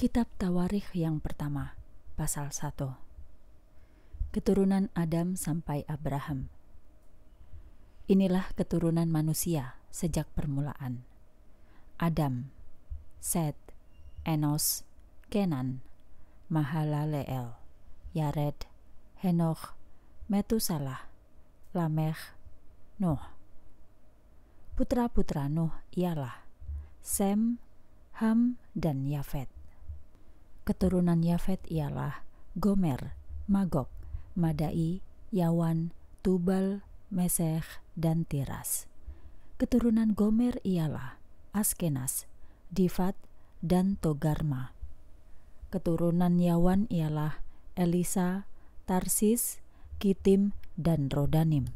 Kitab Tawarikh yang pertama, pasal 1. Keturunan Adam sampai Abraham. Inilah keturunan manusia sejak permulaan. Adam, Seth, Enos, Kenan, Mahalaleel, Yared, Henoch, Metusalah, Lamech, Nuh. Putra-putra Nuh ialah Sem, Ham, dan Yafet Keturunan Yafet ialah Gomer, Magog, Madai, Yawan, Tubal, Meseh, dan Tiras. Keturunan Gomer ialah Askenas, Difat, dan Togarma. Keturunan Yawan ialah Elisa, Tarsis, Kitim, dan Rodanim.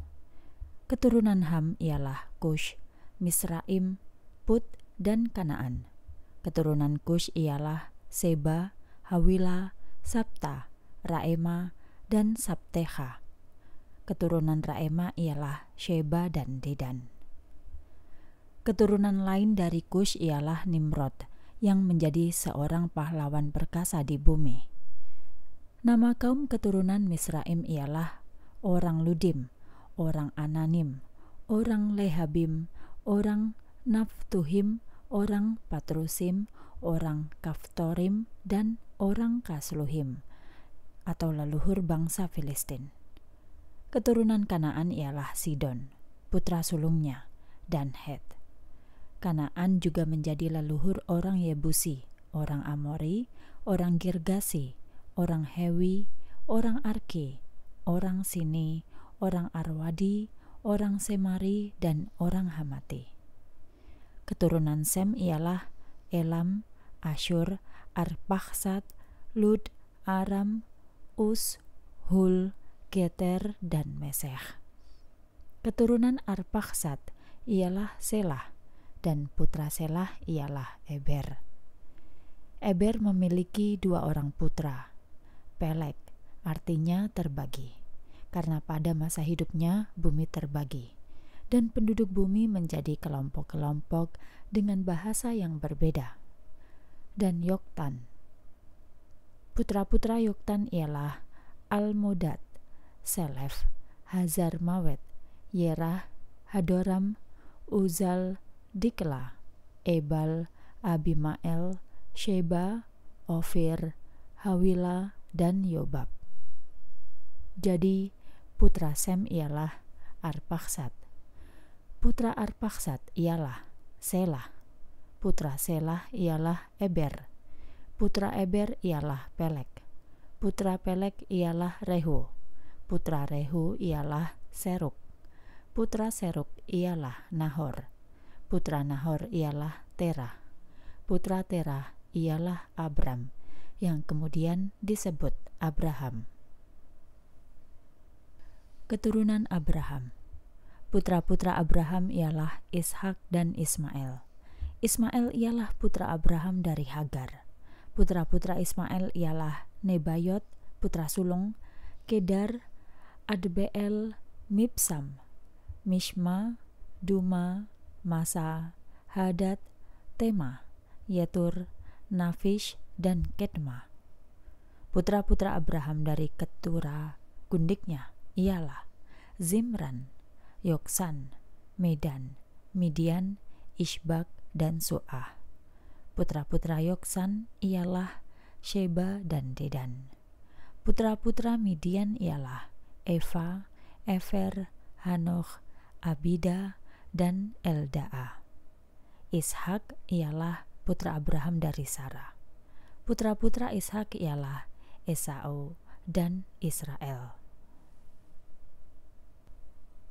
Keturunan Ham ialah Kush, Misraim, Put, dan Kanaan. Keturunan Kush ialah Seba, Hawila, Sabta, Raema, dan Sabteha. Keturunan Raema ialah Sheba dan Dedan. Keturunan lain dari Kush ialah Nimrod, yang menjadi seorang pahlawan perkasa di bumi. Nama kaum keturunan Misraim ialah orang Ludim, orang Ananim, orang Lehabim, orang Naftuhim, orang Patrusim, orang Kaftorim dan orang Kasluhim atau leluhur bangsa Filistin. Keturunan Kanaan ialah Sidon, putra sulungnya, dan Het. Kanaan juga menjadi leluhur orang Yebusi, orang Amori, orang Girgasi, orang Hewi, orang Arki, orang Sini, orang Arwadi, orang Semari, dan orang Hamati. Keturunan Sem ialah Elam, Asyur, Arpaksat, Lud, Aram, Us, Hul, Geter, dan Meseh. Keturunan Arpaksat ialah Selah, dan putra Selah ialah Eber. Eber memiliki dua orang putra, Pelek, artinya terbagi, karena pada masa hidupnya bumi terbagi, dan penduduk bumi menjadi kelompok-kelompok dengan bahasa yang berbeda dan Yoktan. Putra-putra Yoktan ialah Almodad, Selef, Hazar Mawet, Yerah, Hadoram, Uzal, Dikla, Ebal, Abimael, Sheba, Ofir, Hawila, dan Yobab. Jadi, putra Sem ialah Arpaksat. Putra Arpaksat ialah Selah. Putra Selah ialah Eber. Putra Eber ialah Pelek. Putra Pelek ialah Rehu. Putra Rehu ialah Seruk. Putra Seruk ialah Nahor. Putra Nahor ialah Terah. Putra Terah ialah Abram, yang kemudian disebut Abraham. Keturunan Abraham Putra-putra Abraham ialah Ishak dan Ismail. Ismail ialah putra Abraham dari Hagar. Putra-putra Ismail ialah Nebayot, putra sulung, Kedar, Adbeel, Mipsam, Mishma, Duma, Masa, Hadat, Tema, Yetur, Nafish, dan Kedma. Putra-putra Abraham dari Ketura, gundiknya, ialah Zimran, Yoksan, Medan, Midian, Ishbak, dan Su'ah. Putra-putra Yoksan ialah Sheba dan Dedan. Putra-putra Midian ialah Eva, Efer, Hanoch, Abida, dan Eldaa. Ishak ialah putra Abraham dari Sarah. Putra-putra Ishak ialah Esau dan Israel.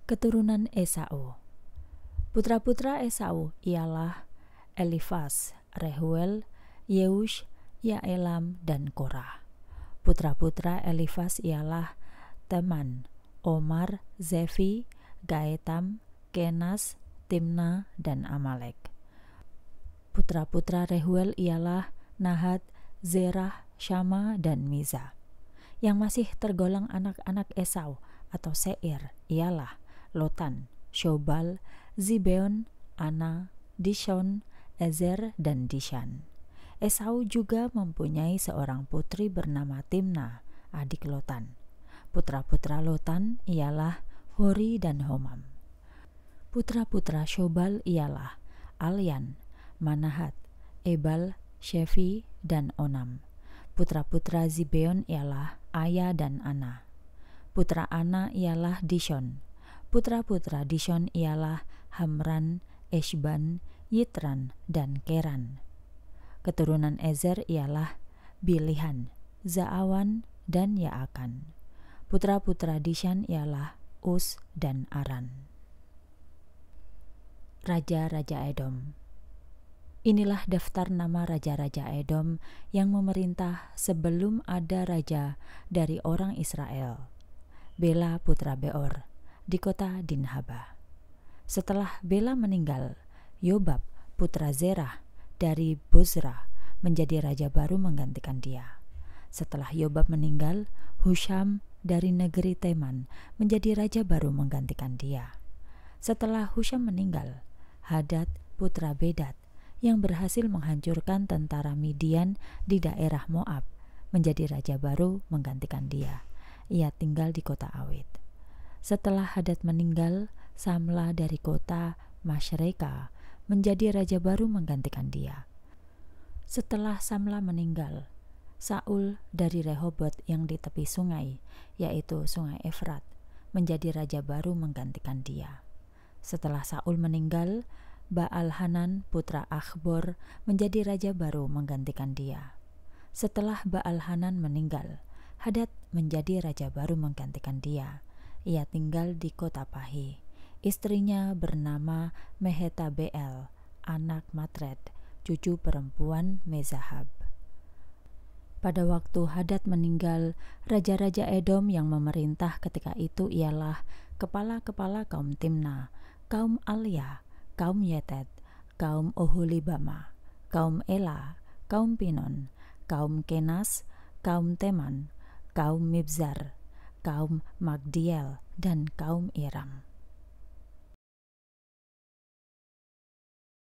Keturunan Esau Putra-putra Esau ialah Elifas, Rehuel, Yeush, Yaelam, dan Korah. Putra-putra Elifas ialah Teman, Omar, Zevi, Gaetam, Kenas, Timna, dan Amalek. Putra-putra Rehuel ialah Nahat, Zerah, Syama, dan Miza. Yang masih tergolong anak-anak Esau atau Seir ialah Lotan, Shobal, Zibeon, Ana, Dishon, Ezer, dan Dishan. Esau juga mempunyai seorang putri bernama Timna, adik Lotan. Putra-putra Lotan ialah Hori dan Homam. Putra-putra Shobal ialah Alian, Manahat, Ebal, Shefi, dan Onam. Putra-putra Zibeon ialah Aya dan Ana. Putra Ana ialah Dishon. Putra-putra Dishon ialah Hamran, Eshban, Yitran, dan Keran. Keturunan Ezer ialah Bilihan, Zaawan, dan Yaakan. Putra-putra Dishan ialah Us dan Aran. Raja-Raja Edom Inilah daftar nama raja-raja Edom yang memerintah sebelum ada raja dari orang Israel. Bela putra Beor di kota Dinhaba. Setelah Bela meninggal, Yobab, putra Zerah dari Bozra, menjadi raja baru menggantikan dia. Setelah Yobab meninggal, Husham dari negeri Teman menjadi raja baru menggantikan dia. Setelah Husham meninggal, Hadad putra Bedad yang berhasil menghancurkan tentara Midian di daerah Moab menjadi raja baru menggantikan dia. Ia tinggal di kota Awit. Setelah Hadad meninggal, Samla dari kota Masyreka menjadi raja baru menggantikan dia. Setelah Samla meninggal, Saul dari Rehoboth yang di tepi sungai, yaitu Sungai Efrat, menjadi raja baru menggantikan dia. Setelah Saul meninggal, Baal Hanan putra Akhbor menjadi raja baru menggantikan dia. Setelah Baal Hanan meninggal, Hadad menjadi raja baru menggantikan dia. Ia tinggal di kota Pahi. Istrinya bernama Meheta BL, anak Matred, cucu perempuan Mezahab. Pada waktu Hadad meninggal, raja-raja Edom yang memerintah ketika itu ialah kepala-kepala kaum Timna, kaum Alia, kaum Yetet, kaum Oholibama, kaum Ela, kaum Pinon, kaum Kenas, kaum Teman, kaum Mibzar, kaum Magdiel, dan kaum Iram.